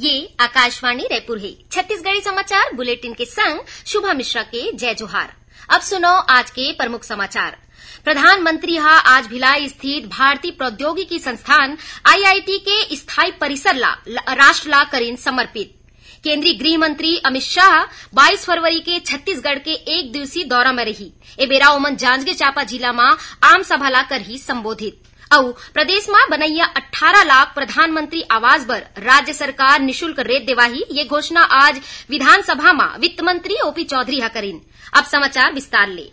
ये आकाशवाणी रायपुर है छत्तीसगढ़ी समाचार बुलेटिन के संग शुभा मिश्रा के जय जोहार अब सुनो आज के प्रमुख समाचार प्रधानमंत्री हा आज भिलाई स्थित भारतीय प्रौद्योगिकी संस्थान आईआईटी के स्थायी परिसर ला राष्ट्र ला करीन समर्पित केंद्रीय गृह मंत्री अमित शाह 22 फरवरी के छत्तीसगढ़ के एक दिवसीय दौरा में रही ए बेरा ओमन जांजगीर चांपा जिला में आम सभा ला कर ही संबोधित प्रदेश में बनैया अठारह लाख प्रधानमंत्री आवास पर राज्य सरकार निशुल्क रेत देवाही ये घोषणा आज विधानसभा में वित्त मंत्री ओपी चौधरी करीन अब समाचार विस्तार ले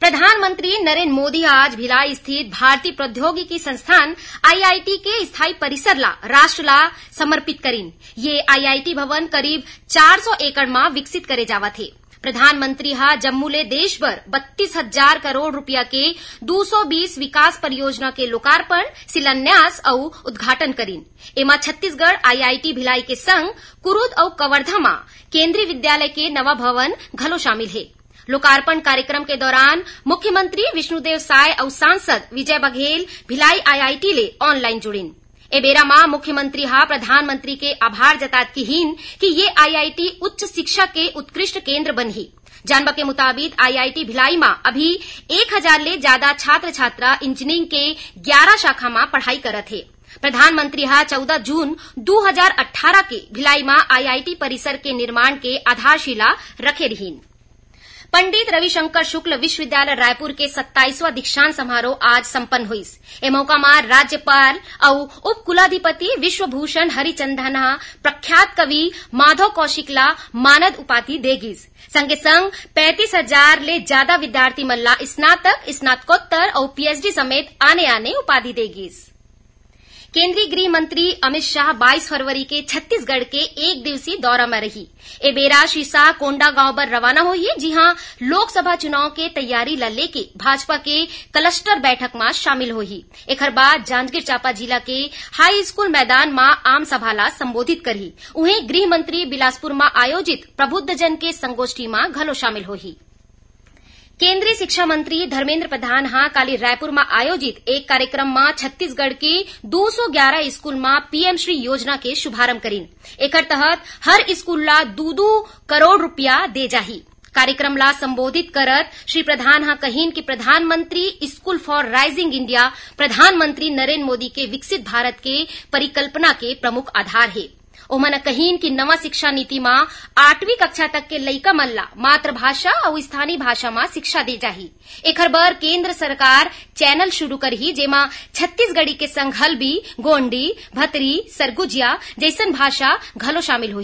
प्रधानमंत्री नरेंद्र मोदी आज भिलाई स्थित भारतीय प्रौद्योगिकी संस्थान आईआईटी के स्थायी परिसर ला राष्ट्र ला समर्पित करीन ये आईआईटी भवन करीब 400 एकड़ में विकसित करे जावा थे प्रधानमंत्री हा जम्मू देश देशभर बत्तीस हजार करोड़ रूपया के 220 सौ बीस विकास परियोजना के लोकार्पण शिलान्यास और उद्घाटन करीन एमा छत्तीसगढ़ आईआईटी भिलाई के संग कुरूद और कवर्धा मा केंद्रीय विद्यालय के नवा भवन घलो शामिल है लोकार्पण कार्यक्रम के दौरान मुख्यमंत्री विष्णुदेव साय और सांसद विजय बघेल भिलाई आईआईटी ले ऑनलाइन जुड़ीन एबेरा मां मुख्यमंत्री हा प्रधानमंत्री के आभार जतात की हीन कि ये आईआईटी उच्च शिक्षा के उत्कृष्ट केंद्र ही जानबा के मुताबिक आईआईटी भिलाई मां अभी एक हजार ले ज्यादा छात्र छात्रा इंजीनियरिंग के ग्यारह शाखा मां पढ़ाई कर थे प्रधानमंत्री हा चौदह जून 2018 के भिलाई मां आईआईटी परिसर के निर्माण के आधारशिला रखे रहीन पंडित रविशंकर शुक्ल विश्वविद्यालय रायपुर के सत्ताईसवां दीक्षांत समारोह आज सम्पन्न हुई ए मौका मार राज्यपाल और उप कुलाधिपति विश्वभूषण हरिचंदना प्रख्यात कवि माधव कौशिकला मानद उपाधि देगी संगे संग पैंतीस हजार ले ज्यादा विद्यार्थी मल्ला स्नातक स्नातकोत्तर और पीएचडी समेत आने आने उपाधि देगी केंद्रीय गृह मंत्री अमित शाह 22 फरवरी के छत्तीसगढ़ के एक दिवसीय दौरा में रही एबेरा शीसा गांव पर रवाना हुई है हां लोकसभा चुनाव के तैयारी ल लेके भाजपा के क्लस्टर बैठक में शामिल हुई एकर बाद जांजगीर चांपा जिला के हाई स्कूल मैदान में आम सभा ला संबोधित करी उन्हें गृह मंत्री बिलासपुर में आयोजित प्रबुद्धजन के संगोष्ठी में घलो शामिल हुई केन्द्रीय शिक्षा मंत्री धर्मेन्द्र प्रधान हां काली रायपुर में आयोजित एक कार्यक्रम में छत्तीसगढ़ के 211 सौ स्कूल में पीएम श्री योजना के शुभारंभ करी एक तहत हर स्कूल ला दो दू करोड़ रूपया दे जाही कार्यक्रम ला संबोधित करत श्री प्रधान हां कहीन कि प्रधानमंत्री स्कूल फॉर राइजिंग इंडिया प्रधानमंत्री नरेन्द्र मोदी के विकसित भारत के परिकल्पना के प्रमुख आधार है ओमन कहीन की नवा शिक्षा नीति मा आठवीं कक्षा तक के लईका मल्ला मातृभाषा और स्थानीय भाषा मा शिक्षा दे जाही एकर बर केंद्र सरकार चैनल शुरू ही जेमा छत्तीसगढ़ी के संग हल्बी गोंडी भतरी सरगुजिया जैसन भाषा घलो शामिल हो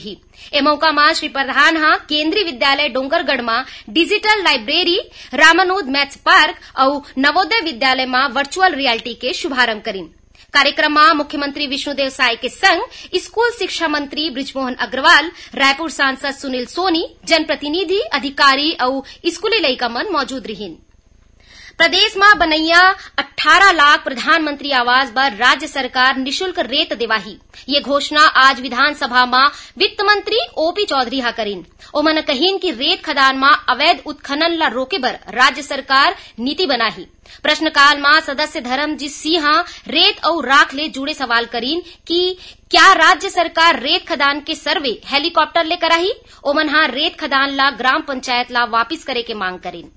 ए मौका मा श्री प्रधान हा केंद्रीय विद्यालय डोंगरगढ़ मा डिजिटल लाइब्रेरी रामानोद मैथ्स पार्क और नवोदय विद्यालय मा वर्चुअल रियलिटी के शुभारंभ करी कार्यक्रम में मुख्यमंत्री विष्णुदेव साय के संग स्कूल शिक्षा मंत्री ब्रिजमोहन अग्रवाल रायपुर सांसद सुनील सोनी जनप्रतिनिधि अधिकारी और स्कूली लयिका मन मौजूद रहीन प्रदेश में बनैया 18 लाख प्रधानमंत्री आवास पर राज्य सरकार निशुल्क रेत देवाही ये घोषणा आज विधानसभा में वित्त मंत्री ओपी चौधरी हा करीन ओमन कहीन की रेत खदान में अवैध उत्खनन ला रोके पर राज्य सरकार नीति बनाही प्रश्नकाल में सदस्य धर्मजीत सिंह रेत और राख ले जुड़े सवाल करीन कि क्या राज्य सरकार रेत खदान के सर्वे हेलीकॉप्टर ले कराही ओमन हा रेत खदान ला ग्राम पंचायत ला वापिस करे के मांग करीन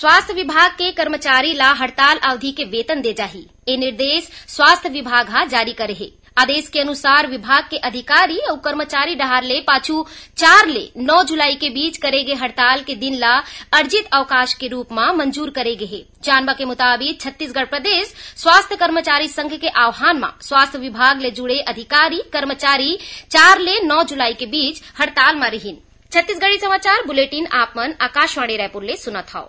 स्वास्थ्य विभाग के कर्मचारी ला हड़ताल अवधि के वेतन दे जाही ये निर्देश स्वास्थ्य विभाग हा जारी करे आदेश के अनुसार विभाग के अधिकारी और कर्मचारी डहार ले पाछू चार ले नौ जुलाई के बीच करेगे हड़ताल के दिन ला अर्जित अवकाश के रूप में मंजूर करेगे है जानबा के मुताबिक छत्तीसगढ़ प्रदेश स्वास्थ्य कर्मचारी संघ के आह्वान में स्वास्थ्य विभाग ले जुड़े अधिकारी कर्मचारी चार ले नौ जुलाई के बीच हड़ताल में रहीन छत्तीसगढ़ी समाचार बुलेटिन आप मन आकाशवाणी रायपुर ले सुना था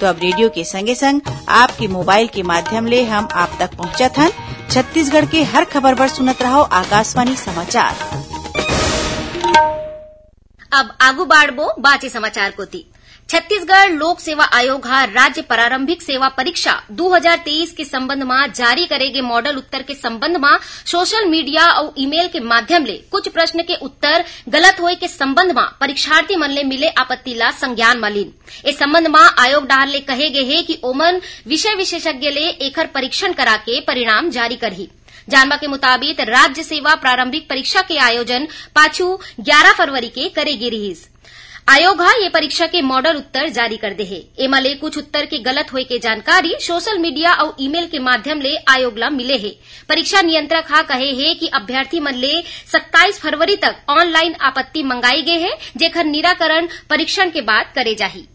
तो अब रेडियो के संगे संग आपके मोबाइल के माध्यम ले हम आप तक पहुँचा था छत्तीसगढ़ के हर खबर पर सुनत रहो आकाशवाणी समाचार अब आगू बाढ़बो बाचे समाचार थी छत्तीसगढ़ लोक सेवा आयोग राज्य प्रारंभिक सेवा परीक्षा 2023 के संबंध में जारी करेगे मॉडल उत्तर के संबंध में सोशल मीडिया और ईमेल के माध्यम ले कुछ प्रश्न के उत्तर गलत होए के संबंध में परीक्षार्थी मन ले मिले आपत्ति ला संज्ञान मलिन इस संबंध में आयोग डार ले कहे गए है कि ओमन विषय विशेषज्ञ ले एकर परीक्षण करा के परिणाम जारी करी जानवा के मुताबिक राज्य सेवा प्रारंभिक परीक्षा के आयोजन पाछू 11 फरवरी के करेगी रिहिज आयोग ये परीक्षा के मॉडल उत्तर जारी कर दे है एमा कुछ उत्तर के गलत होए के जानकारी सोशल मीडिया और ईमेल के माध्यम ले आयोग ला मिले है परीक्षा नियंत्रक हा कहे है कि अभ्यर्थी मन ले सत्ताईस फरवरी तक ऑनलाइन आपत्ति मंगाई गए है जेखर निराकरण परीक्षण के बाद करे जाही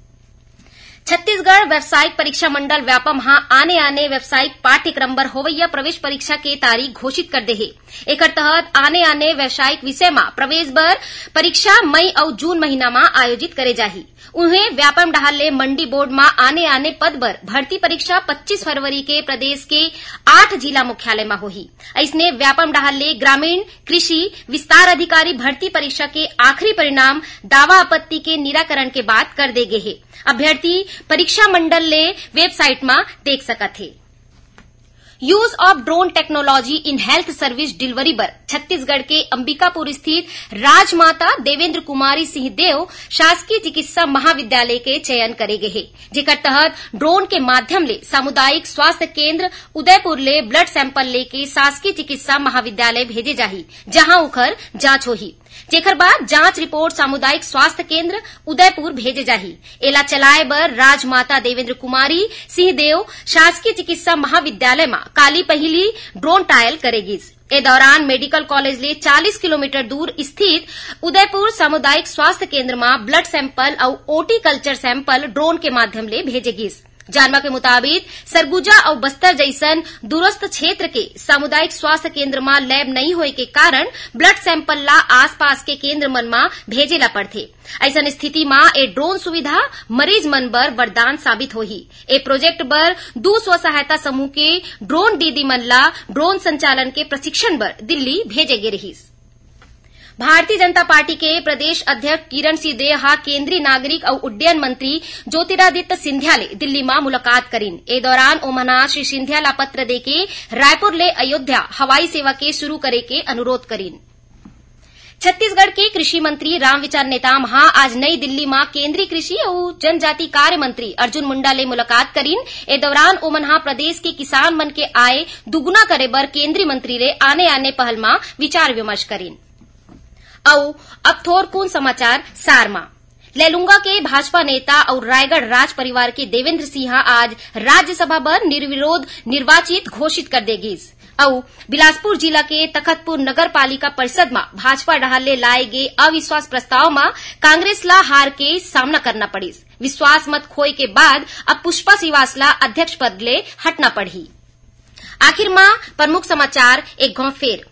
छत्तीसगढ़ व्यावसायिक परीक्षा मंडल व्यापम हाँ आने आने व्यावसायिक पाठ्यक्रम पर होवैया प्रवेश परीक्षा के तारीख घोषित कर दे हे एक तहत आने आने व्यावसायिक विषय में प्रवेश पर परीक्षा मई और जून महीना में आयोजित करे जाही उन्हें व्यापम डहाले मंडी बोर्ड में आने आने पद पर भर्ती परीक्षा 25 फरवरी के प्रदेश के आठ जिला मुख्यालय में होगी इसने व्यापम डहाले ग्रामीण कृषि विस्तार अधिकारी भर्ती परीक्षा के आखिरी परिणाम दावा आपत्ति के निराकरण के बाद कर दे गये अभ्यर्थी परीक्षा मंडल ले वेबसाइट में देख सकते हैं use of drone technology in health service delivery पर छत्तीसगढ़ के अंबिकापुर स्थित राजमाता देवेंद्र कुमारी सिंह देव शासकीय चिकित्सा महाविद्यालय के चयन करे गे जिकर तहत ड्रोन के माध्यम ले सामुदायिक स्वास्थ्य केंद्र उदयपुर ले ब्लड सैंपल लेके शासकीय चिकित्सा महाविद्यालय भेजे जाही जहां उखर जांच होगी जेखर बाद जांच रिपोर्ट सामुदायिक स्वास्थ्य केंद्र उदयपुर भेजे जाही एला चलाए बर राजमाता देवेंद्र कुमारी सिंहदेव शासकीय चिकित्सा महाविद्यालय में काली पहली ड्रोन ट्रायल करेगी ए दौरान मेडिकल कॉलेज ले 40 किलोमीटर दूर स्थित उदयपुर सामुदायिक स्वास्थ्य केंद्र में ब्लड सैंपल और ओटी कल्चर सैंपल ड्रोन के माध्यम ले भेजेगी जानवा के मुताबिक सरगुजा और बस्तर जैसन दूरस्थ क्षेत्र के सामुदायिक स्वास्थ्य केंद्र में लैब नहीं होए के कारण ब्लड सैंपल ला आसपास के केंद्र मन में भेजे ला पड़ते ऐसा स्थिति में ए ड्रोन सुविधा मरीज मन पर वरदान साबित ही ए प्रोजेक्ट पर दू स्व सहायता समूह के ड्रोन दीदी मन ला ड्रोन संचालन के प्रशिक्षण पर दिल्ली भेजे गये रहिस भारतीय जनता पार्टी के प्रदेश अध्यक्ष किरण सिंह हा केंद्रीय नागरिक और उड्डयन मंत्री ज्योतिरादित्य सिंधिया ले दिल्ली में मुलाकात करीन ए दौरान ओमना श्री सिंधिया ला पत्र देके रायपुर ले अयोध्या हवाई सेवा के शुरू करे के अनुरोध करीन छत्तीसगढ़ के कृषि मंत्री रामविचार नेताम हा आज नई दिल्ली में केंद्रीय कृषि और जनजाति कार्य मंत्री अर्जुन मुंडा ले मुलाकात करीन ए दौरान ओमन हा प्रदेश के किसान मन के आय दुगुना करे बर केंद्रीय मंत्री ले आने आने पहल में विचार विमर्श करीन अऊ अब थोर समाचार सारमा लेलुंगा के भाजपा नेता और रायगढ़ राज परिवार के देवेंद्र सिंहा आज राज्यसभा पर निर्विरोध निर्वाचित घोषित कर देगी और बिलासपुर जिला के तखतपुर नगर पालिका परिषद में भाजपा डहर ले लाए गए अविश्वास प्रस्ताव में कांग्रेस ला हार के सामना करना पड़ी विश्वास मत खोए के बाद अब पुष्पा श्रीवासला अध्यक्ष पद ले हटना पड़ी आखिर माँ प्रमुख समाचार एक गांव फेर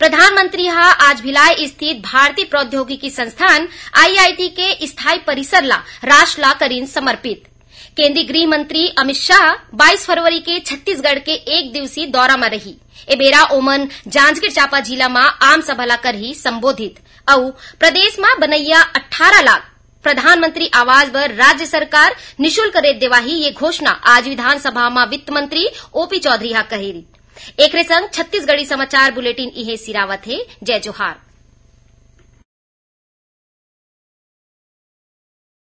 प्रधानमंत्री हा आज भिलाई स्थित भारतीय प्रौद्योगिकी संस्थान आईआईटी के स्थायी परिसर ला राष्ट्र ला करीन समर्पित केंद्रीय गृह मंत्री अमित शाह 22 फरवरी के छत्तीसगढ़ के एक दिवसीय दौरा में रही एबेरा ओमन जांजगीर चांपा जिला में आम सभा ला कर ही संबोधित और प्रदेश में बनैया 18 लाख प्रधानमंत्री आवास पर राज्य सरकार निशुल्क रेत देवाही ये घोषणा आज विधानसभा में वित्त मंत्री ओपी चौधरी हा कही एक संग छत्तीसगढ़ी समाचार बुलेटिन इहे सिरावत है जय जोहार